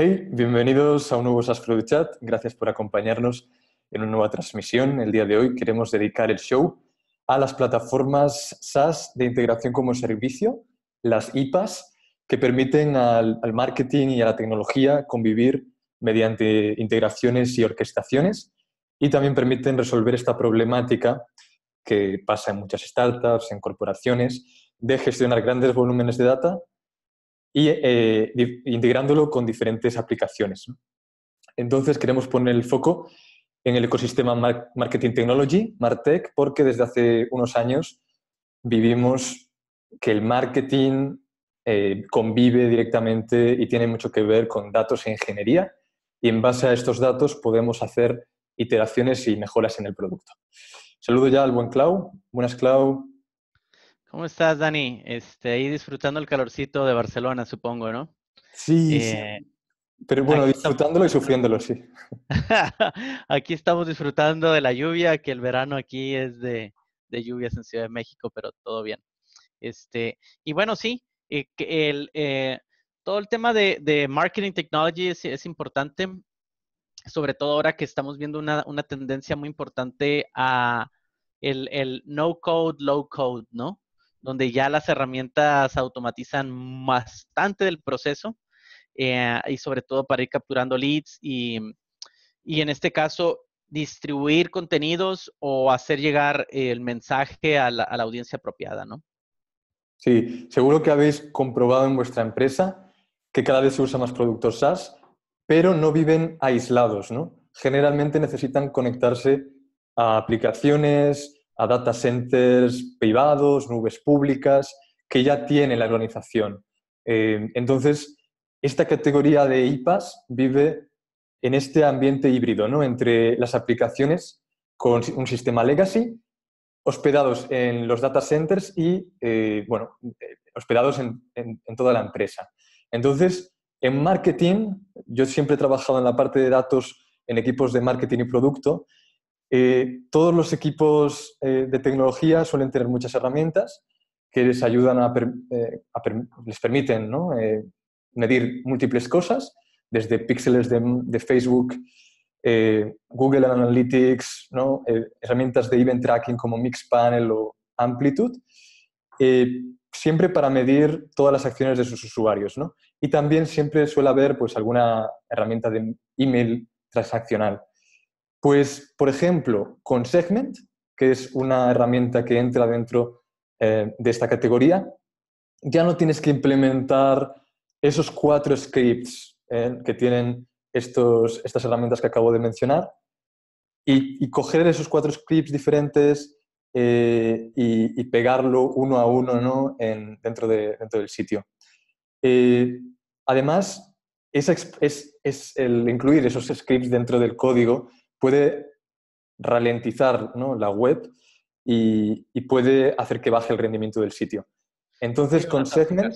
Hey, bienvenidos a un nuevo SASFlow Chat. Gracias por acompañarnos en una nueva transmisión. El día de hoy queremos dedicar el show a las plataformas SaaS de integración como servicio, las IPAs, que permiten al, al marketing y a la tecnología convivir mediante integraciones y orquestaciones y también permiten resolver esta problemática que pasa en muchas startups, en corporaciones, de gestionar grandes volúmenes de data y eh, integrándolo con diferentes aplicaciones. Entonces queremos poner el foco en el ecosistema Marketing Technology, Martech, porque desde hace unos años vivimos que el marketing eh, convive directamente y tiene mucho que ver con datos e ingeniería y en base a estos datos podemos hacer iteraciones y mejoras en el producto. Saludo ya al buen Clau. Buenas, Clau. ¿Cómo estás, Dani? Este, ahí disfrutando el calorcito de Barcelona, supongo, ¿no? Sí, sí. Eh, pero bueno, disfrutándolo y sufriéndolo, sí. aquí estamos disfrutando de la lluvia, que el verano aquí es de, de lluvias en Ciudad de México, pero todo bien. Este, y bueno, sí, eh, el, eh, todo el tema de, marketing technology es, importante, sobre todo ahora que estamos viendo una, una tendencia muy importante a el no code, low code, ¿no? donde ya las herramientas automatizan bastante del proceso eh, y sobre todo para ir capturando leads y, en este caso distribuir contenidos o hacer llegar el mensaje a la, a la audiencia apropiada, ¿no? Sí, seguro que habéis comprobado en vuestra empresa que cada vez se usa más productos SaaS, pero no viven aislados, ¿no? Generalmente necesitan conectarse a aplicaciones, a data centers privados, nubes públicas, que ya tiene la organización. Eh, entonces, esta categoría de IPAs vive en este ambiente híbrido, ¿no? entre las aplicaciones con un sistema legacy, hospedados en los data centers y, eh, bueno, eh, hospedados en, en, toda la empresa. Entonces, en marketing, yo siempre he trabajado en la parte de datos en equipos de marketing y producto, eh, todos los equipos eh, de tecnología suelen tener muchas herramientas que les ayudan a, eh, les permiten medir múltiples cosas, desde píxeles de, Facebook, Google Analytics, herramientas de event tracking como Mixpanel o Amplitude, siempre para medir todas las acciones de sus usuarios. Y también siempre suele haber pues, alguna herramienta de email transaccional pues, por ejemplo, con Segment, que es una herramienta que entra dentro eh, de esta categoría, ya no tienes que implementar esos cuatro scripts eh, que tienen estas herramientas que acabo de mencionar y, coger esos cuatro scripts diferentes eh, y, pegarlo uno a uno dentro, del sitio. además, es, es el incluir esos scripts dentro del código puede ralentizar la web y, puede hacer que baje el rendimiento del sitio. Entonces, con segment...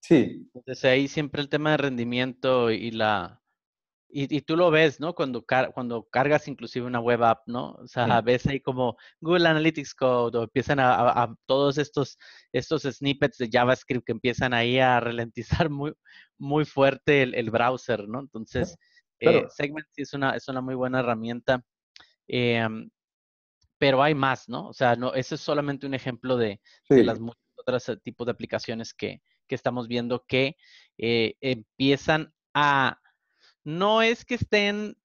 Sí. Entonces ahí siempre el tema de rendimiento y la... Y, tú lo ves, ¿no? Cuando, cuando cargas inclusive una web app, ¿no? O sea, ves ahí como Google Analytics Code o empiezan a, todos estos, estos snippets de JavaScript que empiezan ahí a ralentizar muy, muy fuerte el, browser, ¿no? Entonces... Eh, Segment sí es una, es una muy buena herramienta, em, pero hay más, ¿no? O sea, no, ese es solamente un ejemplo de, de las muchas otras eh, tipos de aplicaciones que, estamos viendo que eh, empiezan a, no es que estén,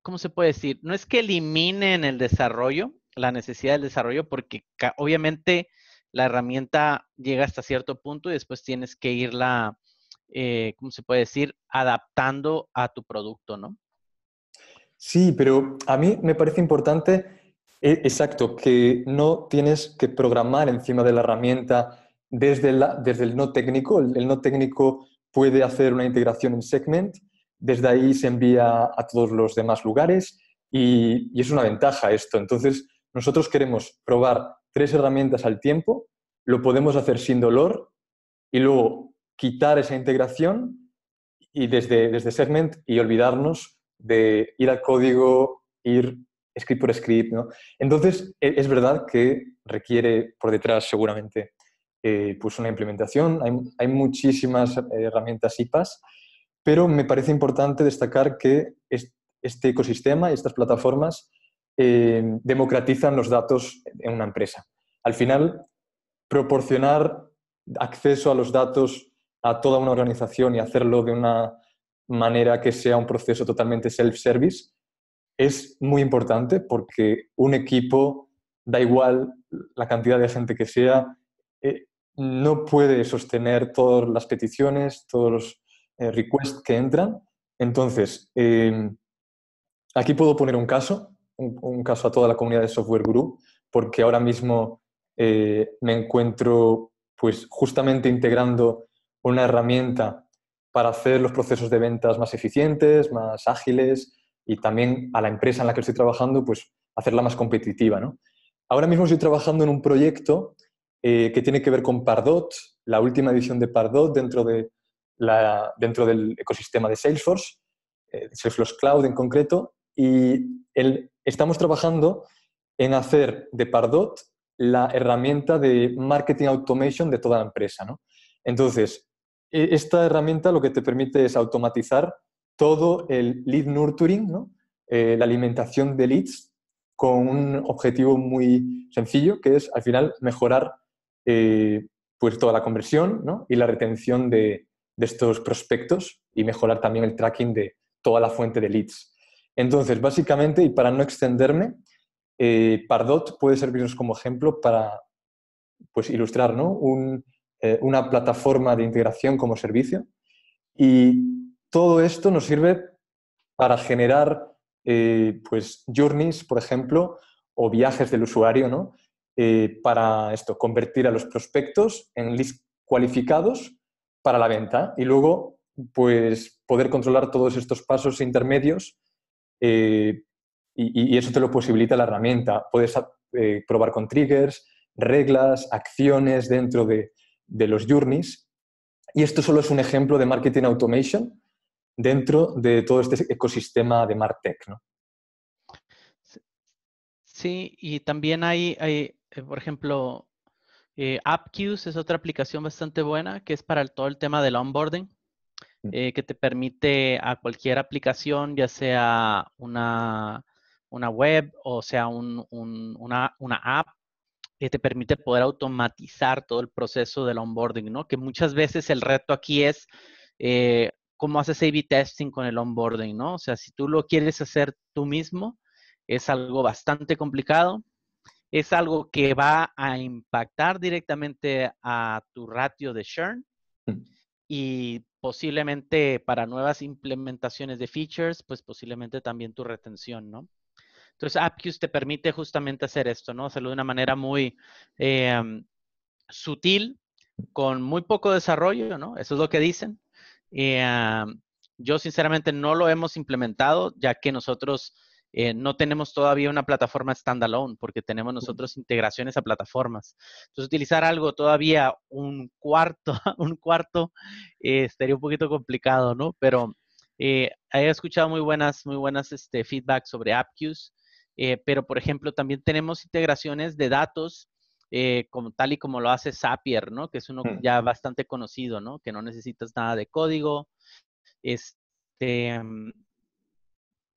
¿cómo se puede decir? No es que eliminen el desarrollo, la necesidad del desarrollo, porque obviamente la herramienta llega hasta cierto punto y después tienes que irla eh, ¿cómo se puede decir?, adaptando a tu producto, ¿no? Sí, pero a mí me parece importante, eh, exacto, que no tienes que programar encima de la herramienta desde, el no técnico. El, no técnico puede hacer una integración en segment, desde ahí se envía a todos los demás lugares y es una ventaja esto. Entonces, nosotros queremos probar tres herramientas al tiempo, lo podemos hacer sin dolor y luego quitar esa integración y desde, desde segment y olvidarnos de ir al código, ir script por script. ¿no? Entonces, e, es verdad que requiere por detrás seguramente eh, pues una implementación. Hay, muchísimas eh, herramientas IPAS, pero me parece importante destacar que este ecosistema y estas plataformas eh, democratizan los datos en una empresa. Al final, proporcionar acceso a los datos a toda una organización y hacerlo de una manera que sea un proceso totalmente self-service es muy importante porque un equipo, da igual la cantidad de gente que sea, eh, no puede sostener todas las peticiones, todos los eh, requests que entran. Entonces, em, aquí puedo poner un caso, un, caso a toda la comunidad de Software Guru, porque ahora mismo eh, me encuentro pues justamente integrando una herramienta para hacer los procesos de ventas más eficientes, más ágiles y también a la empresa en la que estoy trabajando, pues hacerla más competitiva. Ahora mismo estoy trabajando en un proyecto eh, que tiene que ver con Pardot, la última edición de Pardot dentro, de la, dentro del ecosistema de Salesforce, eh, Salesforce Cloud en concreto, y el, estamos trabajando en hacer de Pardot la herramienta de marketing automation de toda la empresa. ¿no? Entonces, e-, esta herramienta lo que te permite es automatizar todo el lead nurturing, eh, la alimentación de leads, con un objetivo muy sencillo, que es al final mejorar eh, pues toda la conversión y la retención de, estos prospectos y mejorar también el tracking de toda la fuente de leads. Entonces, básicamente, y para no extenderme, eh, Pardot puede servirnos como ejemplo para pues, ilustrar un, eh, una plataforma de integración como servicio. Y todo esto nos sirve para generar eh, pues, journeys, por ejemplo, o viajes del usuario, ¿no? Eh, para esto, convertir a los prospectos en leads cualificados para la venta y luego pues poder controlar todos estos pasos intermedios y, eso te lo posibilita la herramienta. Puedes probar con triggers, reglas, acciones dentro de, de los journeys. Y esto solo es un ejemplo de marketing automation dentro de todo este ecosistema de MarTech. ¿no? Sí, y también hay, hay eh, por ejemplo, eh, es otra aplicación bastante buena que es para todo el tema del onboarding, mm. eh, que te permite a cualquier aplicación, ya sea una, una web o sea una, una app, te permite poder automatizar todo el proceso del onboarding, ¿no? Que muchas veces el reto aquí es eh, cómo haces A-B testing con el onboarding, ¿no? O sea, si tú lo quieres hacer tú mismo, es algo bastante complicado, es algo que va a impactar directamente a tu ratio de churn mm. y posiblemente para nuevas implementaciones de features, pues posiblemente también tu retención, ¿no? Entonces, AppQs te permite justamente hacer esto, ¿no? Hacerlo de una manera muy em, sutil, con muy poco desarrollo, ¿no? Eso es lo que dicen. Em, yo sinceramente no lo hemos implementado, ya que nosotros eh, no tenemos todavía una plataforma standalone, porque tenemos nosotros integraciones a plataformas. Entonces, utilizar algo todavía un cuarto, un cuarto, eh, estaría un poquito complicado, ¿no? Pero eh, he escuchado muy buenas, muy buenas este, feedback sobre AppQs. Eh, pero por ejemplo también tenemos integraciones de datos eh, como, tal y como lo hace Zapier, ¿no? Que es uno hmm. ya bastante conocido, ¿no? Que no necesitas nada de código. Este, mm,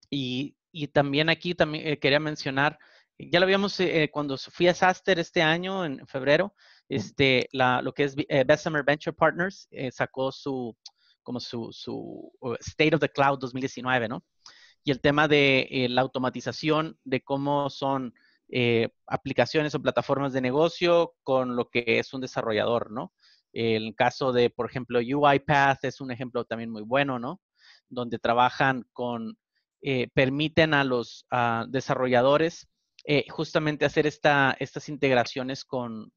y, y también aquí también eh, quería mencionar, ya lo habíamos cuando fui a Saster este año, en febrero, hmm. este, la, lo que es Bessemer Venture Partners sacó su, como su, su State of the Cloud 2019, ¿no? y el tema de eh, la automatización, de cómo son eh, aplicaciones o plataformas de negocio con lo que es un desarrollador, ¿no? El caso de, por ejemplo, UiPath es un ejemplo también muy bueno, ¿no? Donde trabajan con, eh, permiten a los desarrolladores justamente hacer esta, estas integraciones con,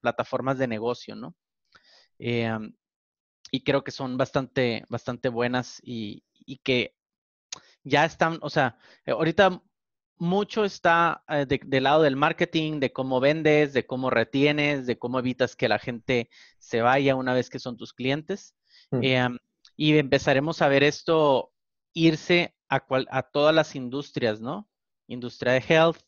plataformas de negocio, ¿no? y creo que son bastante, bastante buenas y que ya están, o sea, eh, ahorita mucho está eh, del lado del marketing, de cómo vendes, de cómo retienes, de cómo evitas que la gente se vaya una vez que son tus clientes. Mm. Eh, y empezaremos a ver esto irse a, todas las industrias, ¿no? Industria de health,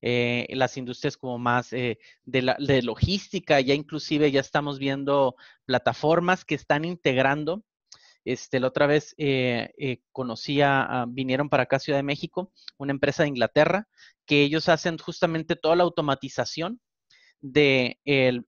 las industrias como más de, de, logística, ya inclusive ya estamos viendo plataformas que están integrando este, la otra vez eh, eh, conocí a, vinieron para acá Ciudad de México, una empresa de Inglaterra, que ellos hacen justamente toda la automatización de el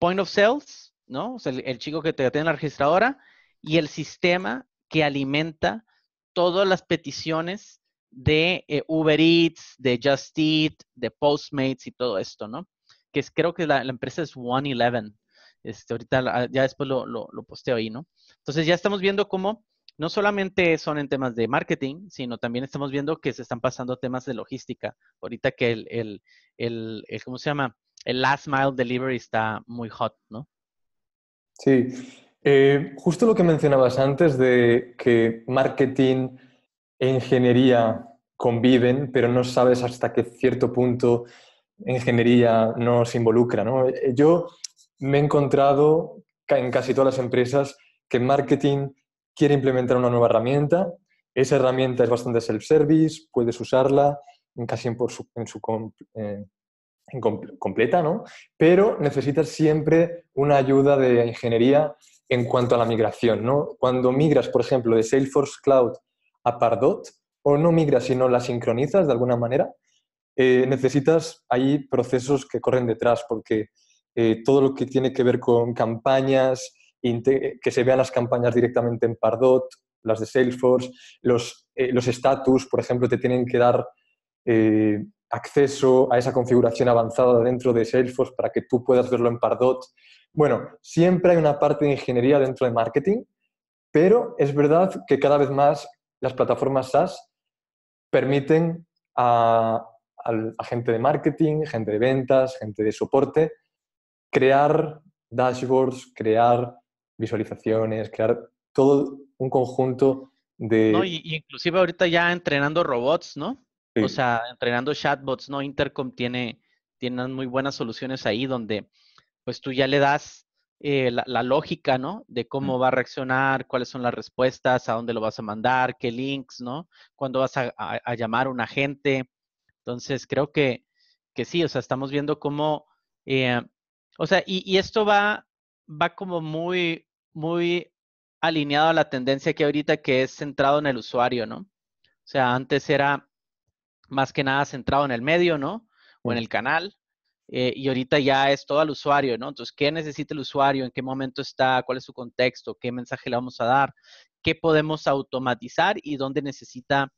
point of sales, ¿no? O sea, el, chico que te tiene la registradora y el sistema que alimenta todas las peticiones de eh, Uber Eats, de Just Eat, de Postmates y todo esto, ¿no? Que es, creo que la, empresa es One Eleven. Este, ahorita ya después lo, lo, posteo ahí, ¿no? Entonces ya estamos viendo cómo no solamente son en temas de marketing, sino también estamos viendo que se están pasando temas de logística. Ahorita que el, el, el, ¿cómo se llama? El last mile delivery está muy hot, ¿no? Sí. Eh, justo lo que mencionabas antes de que marketing e ingeniería conviven, pero no sabes hasta qué cierto punto ingeniería no se involucra, ¿no? Eh, yo me he encontrado en casi todas las empresas que marketing quiere implementar una nueva herramienta. Esa herramienta es bastante self-service, puedes usarla casi en, su, en su eh, completa, ¿no? Pero necesitas siempre una ayuda de ingeniería en cuanto a la migración, ¿no? Cuando migras, por ejemplo, de Salesforce Cloud a Pardot, o no migras, sino la sincronizas de alguna manera, eh, necesitas ahí procesos que corren detrás, porque eh, todo lo que tiene que ver con campañas, que se vean las campañas directamente en Pardot, las de Salesforce, los eh, estatus, por ejemplo, te tienen que dar eh, acceso a esa configuración avanzada dentro de Salesforce para que tú puedas verlo en Pardot. Bueno, siempre hay una parte de ingeniería dentro de marketing, pero es verdad que cada vez más las plataformas SaaS permiten a, a, a gente de marketing, gente de ventas, gente de soporte, crear dashboards, crear visualizaciones, crear todo un conjunto de... y, inclusive ahorita ya entrenando robots, ¿no? O sea, entrenando chatbots, ¿no? Intercom tiene, tiene muy buenas soluciones ahí donde pues tú ya le das eh, la, lógica, ¿no? De cómo va a reaccionar, cuáles son las respuestas, a dónde lo vas a mandar, qué links, ¿no? Cuándo vas a, llamar a un agente. Entonces, creo que, que, sí, o sea, estamos viendo cómo eh, o sea, y, esto va, va como muy, muy alineado a la tendencia que ahorita que es centrado en el usuario, ¿no? O sea, antes era más que nada centrado en el medio, ¿no? O en el canal. Eh, y ahorita ya es todo al usuario, ¿no? Entonces, ¿qué necesita el usuario? ¿En qué momento está? ¿Cuál es su contexto? ¿Qué mensaje le vamos a dar? ¿Qué podemos automatizar y dónde necesita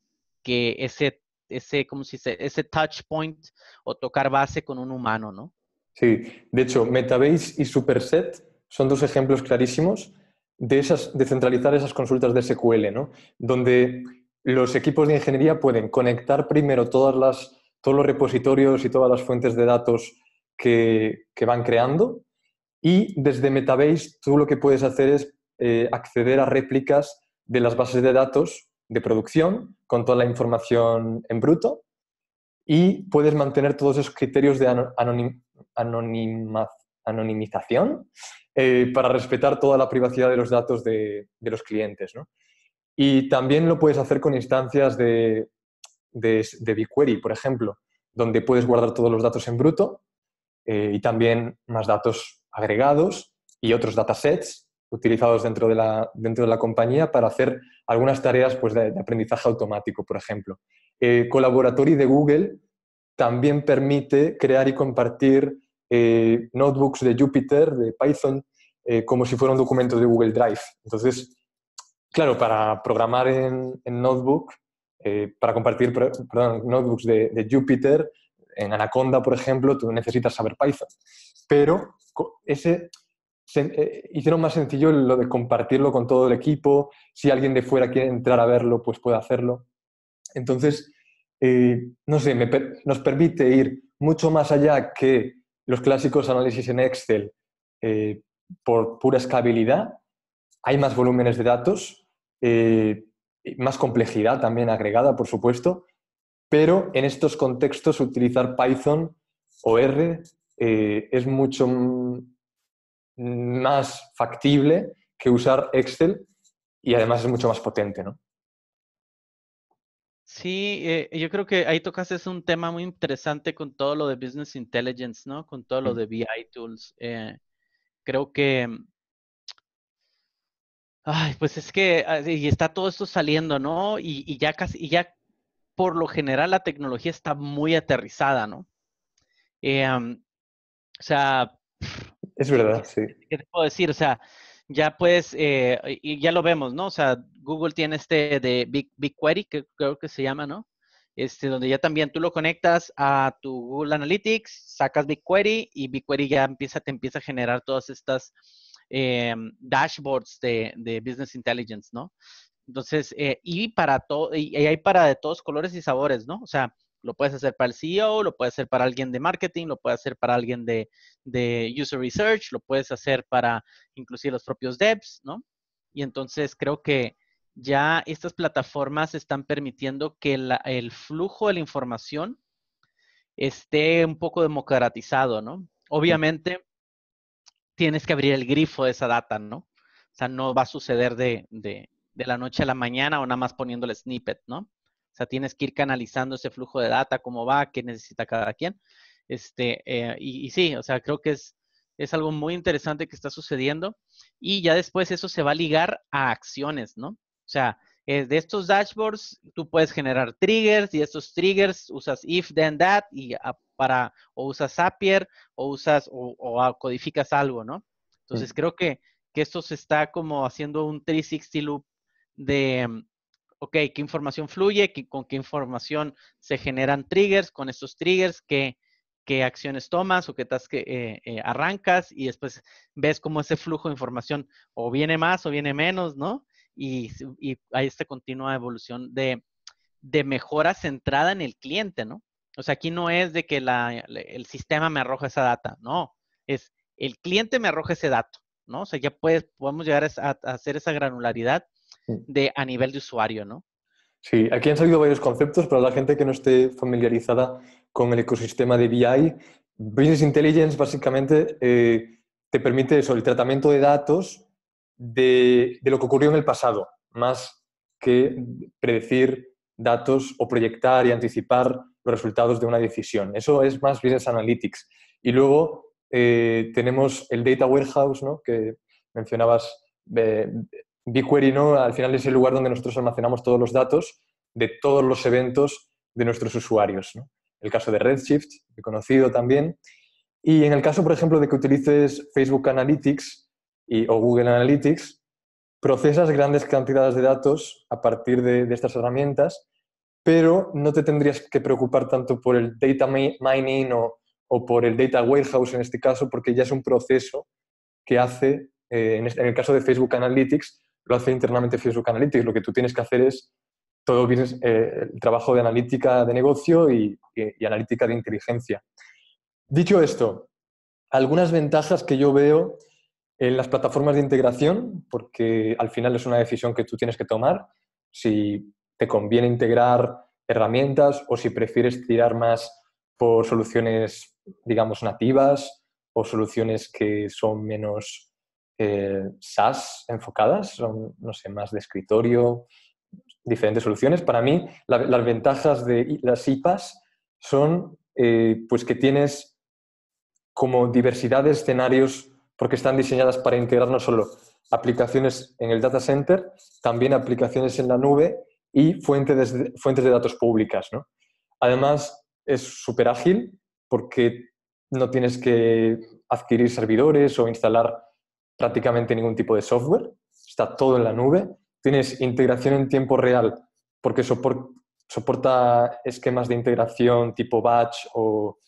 que ese, ese, ¿cómo se Ese touch point o tocar base con un humano, ¿no? Sí, de hecho, Metabase y Superset son dos ejemplos clarísimos de, esas, de centralizar esas consultas de SQL, Donde los equipos de ingeniería pueden conectar primero todas las, todos los repositorios y todas las fuentes de datos que, van creando y desde Metabase tú lo que puedes hacer es eh, acceder a réplicas de las bases de datos de producción con toda la información en bruto y puedes mantener todos esos criterios de anonimización eh, para respetar toda la privacidad de los datos de, los clientes. Y también lo puedes hacer con instancias de, de, BigQuery, por ejemplo, donde puedes guardar todos los datos en bruto eh, y también más datos agregados y otros datasets utilizados dentro de la, dentro de la compañía para hacer algunas tareas pues, de, aprendizaje automático, por ejemplo. Eh, de Google también permite crear y compartir eh, notebooks de Jupyter, de Python, eh, como si fuera un documento de Google Drive. Entonces, claro, para programar en, notebook, eh, para compartir notebooks de, Jupyter, en Anaconda, por ejemplo, tú necesitas saber Python. Pero ese, hicieron más sencillo lo de compartirlo con todo el equipo. Si alguien de fuera quiere entrar a verlo, pues puede hacerlo. Entonces, eh, no sé, nos permite ir mucho más allá que los clásicos análisis en Excel eh, por pura escalabilidad. Hay más volúmenes de datos, eh, más complejidad también agregada, por supuesto, pero en estos contextos utilizar Python o R es mucho más factible que usar Excel y además es mucho más potente, ¿no? Sí, eh, yo creo que ahí tocas, es un tema muy interesante con todo lo de Business Intelligence, ¿no? Con todo lo de BI Tools. Eh, creo que... Mm, ay, pues es que, ah, y está todo esto saliendo, ¿no? Y, ya casi, y ya por lo general la tecnología está muy aterrizada, ¿no? Eh, o sea... Es verdad, sí. ¿Qué te puedo decir? O sea, ya pues, eh, y ya lo vemos, ¿no? O sea, Google tiene este de Big, BigQuery, que creo que se llama, ¿no? Este, donde ya también tú lo conectas a tu Google Analytics, sacas BigQuery y BigQuery ya empieza, te empieza a generar todas estas eh, dashboards de, Business Intelligence, ¿no? Entonces, eh, y para todo, y hay para de todos colores y sabores, ¿no? O sea, lo puedes hacer para el CEO, lo puedes hacer para alguien de marketing, lo puedes hacer para alguien de, user research, lo puedes hacer para inclusive los propios devs, ¿no? Y entonces creo que ya estas plataformas están permitiendo que el flujo de la información esté un poco democratizado, ¿no? Obviamente tienes que abrir el grifo de esa data, ¿no? O sea, no va a suceder de, de la noche a la mañana o nada más poniéndole snippet, ¿no? O sea, tienes que ir canalizando ese flujo de data, cómo va, qué necesita cada quien. Este, eh, y, sí, o sea, creo que es, es algo muy interesante que está sucediendo. Y ya después eso se va a ligar a acciones, ¿no? O sea, eh, de estos dashboards tú puedes generar triggers y estos triggers usas if, then, that y para, o usas Zapier o usas o, codificas algo, ¿no? Entonces creo que, que esto se está como haciendo un 360 loop de, ok, qué información fluye, con qué información se generan triggers, con estos triggers, qué, acciones tomas o qué tas eh, eh, arrancas y después ves cómo ese flujo de información o viene más o viene menos, ¿no? Y, hay esta continua evolución de, mejora centrada en el cliente, ¿no? O sea, aquí no es de que el sistema me arroja esa data, no, es el cliente me arroja ese dato, ¿no? O sea, ya puedes, podemos llegar a hacer esa granularidad Mm. de a nivel de usuario, ¿no? Sí, aquí han salido varios conceptos para la gente que no esté familiarizada con el ecosistema de BI. Business Intelligence básicamente eh, te permite eso, el tratamiento de datos de, lo que ocurrió en el pasado, más que predecir datos o proyectar y anticipar los resultados de una decisión. Eso es más Business Analytics. Y luego eh, tenemos el Data Warehouse, ¿no? que mencionabas eh, BigQuery no, al final es el lugar donde nosotros almacenamos todos los datos de todos los eventos de nuestros usuarios. El caso de Redshift, que conocido también. Y en el caso, por ejemplo, de que utilices Facebook Analytics o Google Analytics, procesas grandes cantidades de datos a partir de, estas herramientas, pero no te tendrías que preocupar tanto por el data mining o, por el data warehouse en este caso, porque ya es un proceso que hace, eh, en el caso de Facebook Analytics, lo hace internamente Facebook Analytics. Lo que tú tienes que hacer es todo eh, el trabajo de analítica de negocio y, analítica de inteligencia. Dicho esto, algunas ventajas que yo veo en las plataformas de integración, porque al final es una decisión que tú tienes que tomar, si te conviene integrar herramientas o si prefieres tirar más por soluciones, digamos, nativas o soluciones que son menos eh, SaaS enfocadas, son, no sé, más de escritorio, diferentes soluciones. Para mí, las ventajas de las IPAs son eh, pues que tienes como diversidad de escenarios porque están diseñadas para integrar no solo aplicaciones en el data center, también aplicaciones en la nube y fuentes de, fuentes de datos públicas. Además, es súper ágil porque no tienes que adquirir servidores o instalar prácticamente ningún tipo de software, está todo en la nube, tienes integración en tiempo real porque soporta esquemas de integración tipo batch o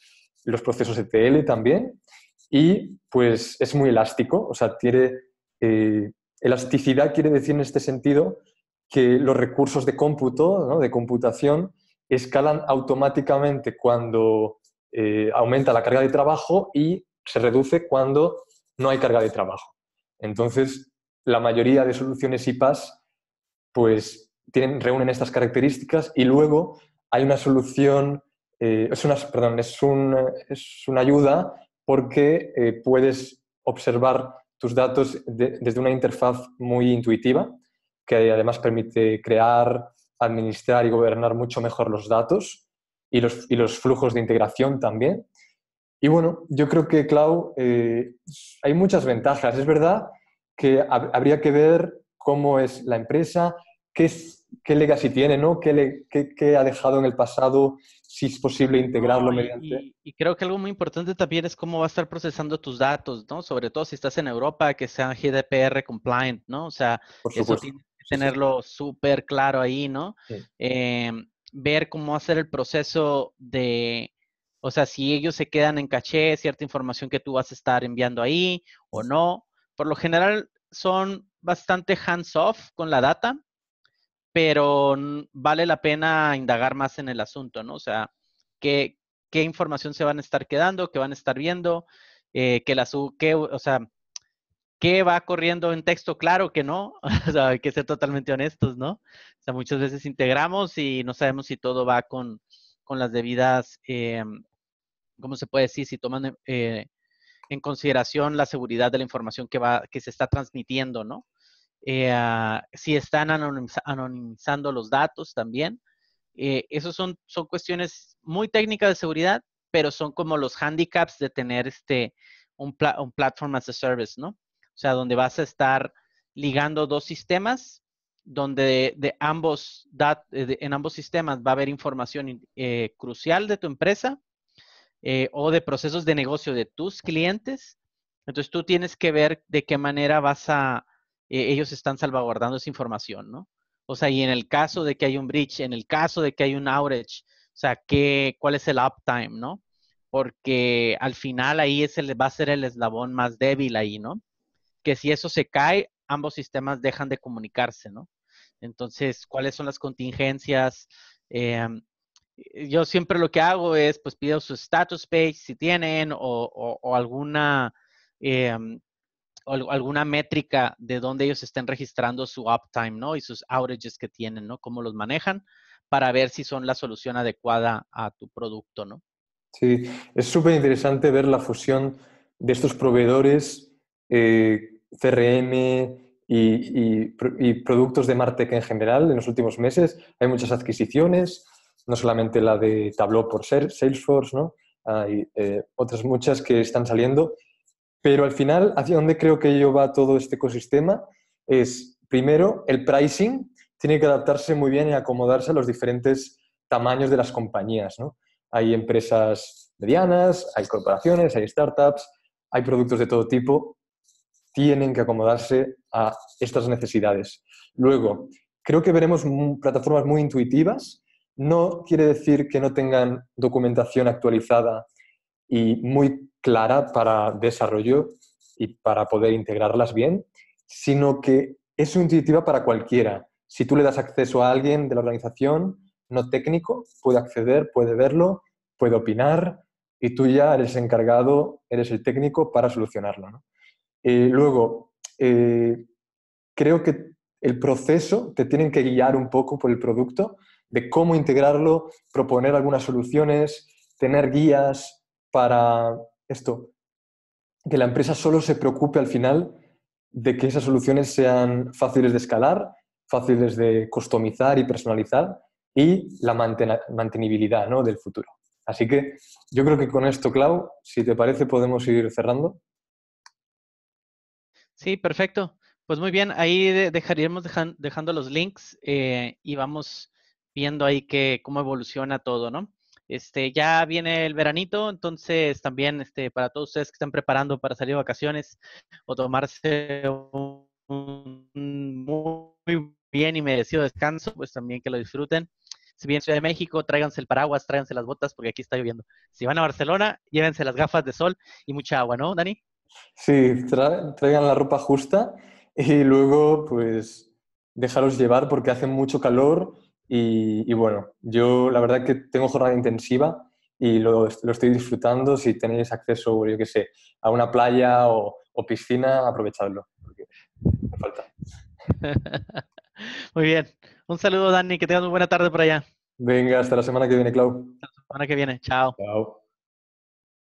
los procesos ETL también y pues es muy elástico, o sea, tiene eh, elasticidad quiere decir en este sentido que los recursos de cómputo, de computación, escalan automáticamente cuando eh, aumenta la carga de trabajo y se reduce cuando no hay carga de trabajo. Entonces, la mayoría de soluciones IPAS pues, tienen, reúnen estas características y luego hay una solución, eh, es, una, perdón, es, una ayuda porque eh, puedes observar tus datos desde una interfaz muy intuitiva que además permite crear, administrar y gobernar mucho mejor los datos y los, y los flujos de integración también. Y bueno, yo creo que, Clau, eh, hay muchas ventajas. Es verdad que habría que ver cómo es la empresa, qué, qué legacy tiene, ¿no? Qué, le qué, ha dejado en el pasado, si es posible integrarlo y, mediante... Y, creo que algo muy importante también es cómo va a estar procesando tus datos, ¿no? Sobre todo si estás en Europa, que sea GDPR compliant, ¿no? O sea, eso tiene que tenerlo súper claro ahí, ¿no? Eh, ver cómo hacer el proceso de o sea, si ellos se quedan en caché, cierta información que tú vas a estar enviando ahí o no. Por lo general son bastante hands-off con la data, pero vale la pena indagar más en el asunto, ¿no? O sea, qué, qué información se van a estar quedando, qué van a estar viendo, eh, la qué, o sea, qué va corriendo en texto, claro que no, o sea, hay que ser totalmente honestos, ¿no? O sea, muchas veces integramos y no sabemos si todo va con, las debidas em, ¿cómo se puede decir? Si toman eh, en consideración la seguridad de la información que, va, que se está transmitiendo, ¿no? Eh, ah, si están anonimizando los datos también. Eh, Esas son, son cuestiones muy técnicas de seguridad, pero son como los handicaps de tener este, un, platform as a service, ¿no? O sea, donde vas a estar ligando dos sistemas, donde de, ambos en ambos sistemas va a haber información eh, crucial de tu empresa eh, o de procesos de negocio de tus clientes. Entonces tú tienes que ver de qué manera vas a, eh, ellos están salvaguardando esa información, ¿no? O sea, y en el caso de que hay un breach, en el caso de que hay un outage, o sea, ¿qué, ¿cuál es el uptime, no? Porque al final ahí va a ser el eslabón más débil ahí, ¿no? Que si eso se cae, ambos sistemas dejan de comunicarse, ¿no? Entonces, ¿cuáles son las contingencias? Em, eh, yo siempre lo que hago es, pues pido su status page si tienen o, em, alguna, métrica de dónde ellos estén registrando su uptime, ¿no? Y sus outages que tienen, ¿no? Cómo los manejan para ver si son la solución adecuada a tu producto, ¿no? Sí, es súper interesante ver la fusión de estos proveedores, eh, CRM, y, y, productos de Martech en general en los últimos meses. Hay muchas adquisiciones, no solamente la de Tableau por ser Salesforce, ¿no? Hay ah, eh, otras muchas que están saliendo, pero al final, hacia dónde creo que yo va todo este ecosistema es, primero, el pricing tiene que adaptarse muy bien y acomodarse a los diferentes tamaños de las compañías, ¿no? Hay empresas medianas, hay corporaciones, hay startups, hay productos de todo tipo, tienen que acomodarse a estas necesidades. Luego, creo que veremos plataformas muy intuitivas no quiere decir que no tengan documentación actualizada y muy clara para desarrollo y para poder integrarlas bien, sino que es intuitiva para cualquiera. Si tú le das acceso a alguien de la organización no técnico, puede acceder, puede verlo, puede opinar y tú ya eres encargado, eres el técnico para solucionarlo. Eh, luego, eh, creo que el proceso te tienen que guiar un poco por el producto, de cómo integrarlo, proponer algunas soluciones, tener guías para esto. Que la empresa solo se preocupe al final de que esas soluciones sean fáciles de escalar, fáciles de customizar y personalizar y la mantenibilidad ¿no? del futuro. Así que yo creo que con esto, Clau, si te parece, podemos ir cerrando. Sí, perfecto. Pues muy bien, ahí dejaríamos dejando los links eh, y vamos viendo ahí que, cómo evoluciona todo, ¿no? Este, ya viene el veranito, entonces también este, para todos ustedes que están preparando para salir de vacaciones o tomarse un, muy bien y merecido descanso, pues también que lo disfruten. Si vienen a Ciudad de México, tráiganse el paraguas, tráiganse las botas porque aquí está lloviendo. Si van a Barcelona, llévense las gafas de sol y mucha agua, ¿no, Dani? Sí, traigan la ropa justa y luego pues dejaros llevar porque hace mucho calor y, bueno, yo la verdad que tengo jornada intensiva y lo, estoy disfrutando. Si tenéis acceso, yo qué sé, a una playa o, piscina, aprovechadlo. Porque me falta. Muy bien. Un saludo, Dani. Que tengas una buena tarde por allá. Venga, hasta la semana que viene, Clau. Hasta la semana que viene. Chao. Chao.